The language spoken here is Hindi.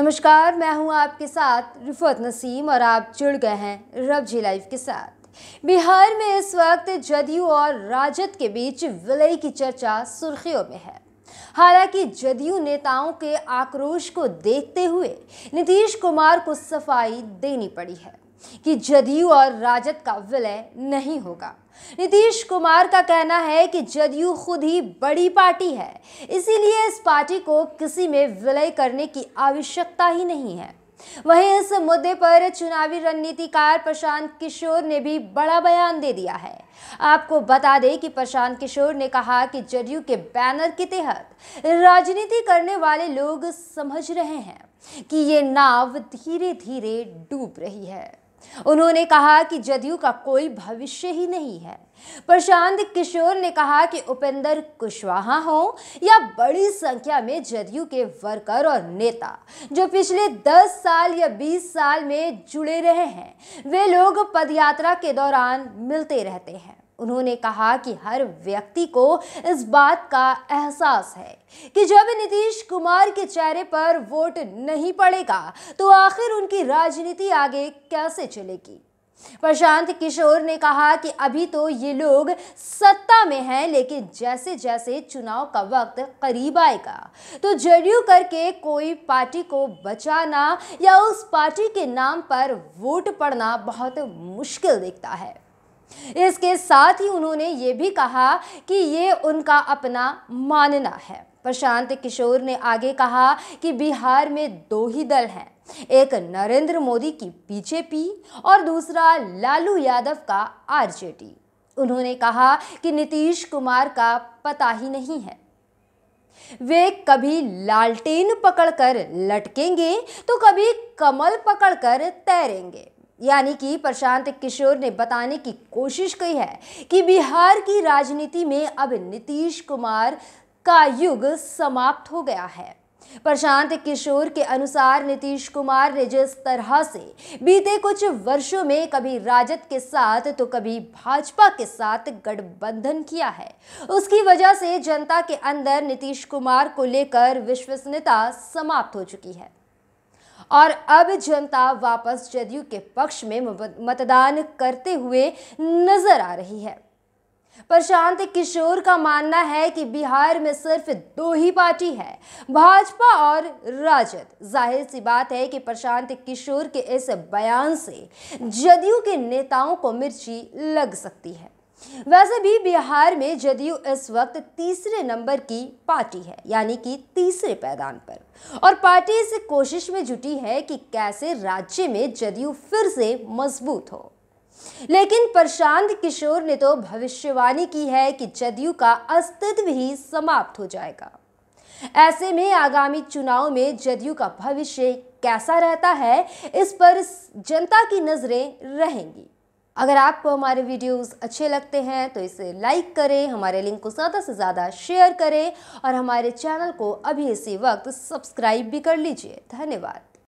नमस्कार मैं हूं आपके साथ रिफत नसीम और आप जुड़ गए हैं रब जी लाइव के साथ बिहार में इस वक्त जदयू और राजद के बीच विलय की चर्चा सुर्खियों में है हालांकि जदयू नेताओं के आक्रोश को देखते हुए नीतीश कुमार को सफाई देनी पड़ी है कि जदयू और राजद का विलय नहीं होगा नीतीश कुमार का कहना है कि जदयू खुद ही बड़ी पार्टी है इसीलिए इस पार्टी को किसी में विलय करने की आवश्यकता ही नहीं है वहीं इस मुद्दे पर चुनावी रणनीतिकार प्रशांत किशोर ने भी बड़ा बयान दे दिया है आपको बता दें कि प्रशांत किशोर ने कहा कि जदयू के बैनर के तहत राजनीति करने वाले लोग समझ रहे हैं कि ये नाव धीरे धीरे डूब रही है उन्होंने कहा कि जदयू का कोई भविष्य ही नहीं है प्रशांत किशोर ने कहा कि उपेंद्र कुशवाहा हो या बड़ी संख्या में जदयू के वर्कर और नेता जो पिछले 10 साल या 20 साल में जुड़े रहे हैं वे लोग पदयात्रा के दौरान मिलते रहते हैं उन्होंने कहा कि हर व्यक्ति को इस बात का एहसास है कि जब नीतीश कुमार के चेहरे पर वोट नहीं पड़ेगा तो आखिर उनकी राजनीति आगे कैसे चलेगी प्रशांत किशोर ने कहा कि अभी तो ये लोग सत्ता में हैं लेकिन जैसे जैसे चुनाव का वक्त करीब आएगा तो जेडीयू करके कोई पार्टी को बचाना या उस पार्टी के नाम पर वोट पड़ना बहुत मुश्किल दिखता है इसके साथ ही उन्होंने ये भी कहा कि ये उनका अपना मानना है प्रशांत किशोर ने आगे कहा कि बिहार में दो ही दल हैं एक नरेंद्र मोदी की बीजेपी और दूसरा लालू यादव का आरजेडी उन्होंने कहा कि नीतीश कुमार का पता ही नहीं है वे कभी लालटेन पकड़कर लटकेंगे तो कभी कमल पकड़कर तैरेंगे यानी कि प्रशांत किशोर ने बताने की कोशिश की है कि बिहार की राजनीति में अब नीतीश कुमार का युग समाप्त हो गया है प्रशांत किशोर के अनुसार नीतीश कुमार ने जिस तरह से बीते कुछ वर्षों में कभी राजद के साथ तो कभी भाजपा के साथ गठबंधन किया है उसकी वजह से जनता के अंदर नीतीश कुमार को लेकर विश्वसनीयता समाप्त हो चुकी है और अब जनता वापस जदयू के पक्ष में मतदान करते हुए नजर आ रही है प्रशांत किशोर का मानना है कि बिहार में सिर्फ दो ही पार्टी है भाजपा और राजद जाहिर सी बात है कि प्रशांत किशोर के इस बयान से जदयू के नेताओं को मिर्ची लग सकती है वैसे भी बिहार में जदयू इस वक्त तीसरे नंबर की पार्टी है यानी कि तीसरे पैदान पर और पार्टी इस कोशिश में जुटी है कि कैसे राज्य में जदयू फिर से मजबूत हो लेकिन प्रशांत किशोर ने तो भविष्यवाणी की है कि जदयू का अस्तित्व ही समाप्त हो जाएगा ऐसे में आगामी चुनाव में जदयू का भविष्य कैसा रहता है इस पर जनता की नजरें रहेंगी अगर आपको हमारे वीडियोस अच्छे लगते हैं तो इसे लाइक करें हमारे लिंक को ज़्यादा से ज़्यादा शेयर करें और हमारे चैनल को अभी इसी वक्त सब्सक्राइब भी कर लीजिए धन्यवाद